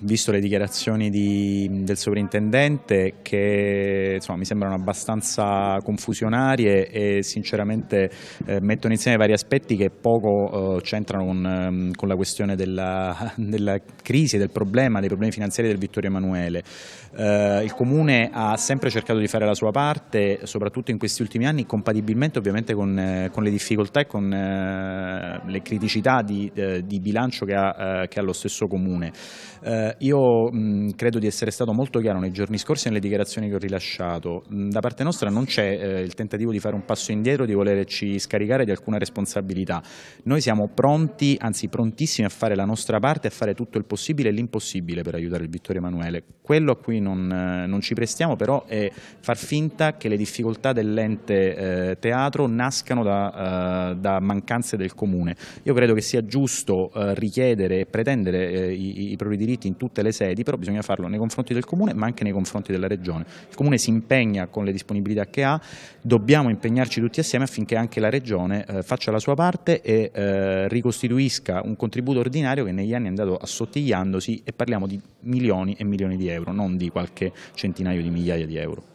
visto le dichiarazioni di, del sovrintendente che insomma, mi sembrano abbastanza confusionarie e sinceramente eh, mettono insieme vari aspetti che poco eh, c'entrano con, ehm, con, la questione della, della, crisi, del problema, dei problemi finanziari del Vittorio Emanuele. Eh, il Comune ha sempre cercato di fare la sua parte, soprattutto in questi ultimi anni, compatibilmente ovviamente con, eh, con le difficoltà e con eh, le criticità di, eh, di bilancio che ha, che ha, lo stesso Comune. Eh, io mh, mm, credo di essere stato molto chiaro nei giorni scorsi nelle dichiarazioni che ho rilasciato. Mm, da parte nostra non c'è eh, il tentativo di fare un passo indietro, di volerci scaricare di alcuna responsabilità. Noi siamo pronti, anzi prontissimi a fare la nostra parte, a fare tutto il possibile e l'impossibile per aiutare il Vittorio Emanuele. Quello a cui non, eh, non, ci prestiamo però è far finta che le difficoltà dell'ente eh, teatro nascano da, eh, da, mancanze del comune. Io credo che sia giusto eh, richiedere e pretendere i, i propri diritti confronti in tutte le sedi, però bisogna farlo nei confronti del Comune ma anche nei confronti della Regione. Il Comune si impegna con le disponibilità che ha, dobbiamo impegnarci tutti assieme affinché anche la Regione eh, faccia la sua parte e eh, ricostituisca un contributo ordinario che negli anni è andato assottigliandosi e parliamo di milioni e milioni di euro, non di qualche centinaio di migliaia di euro.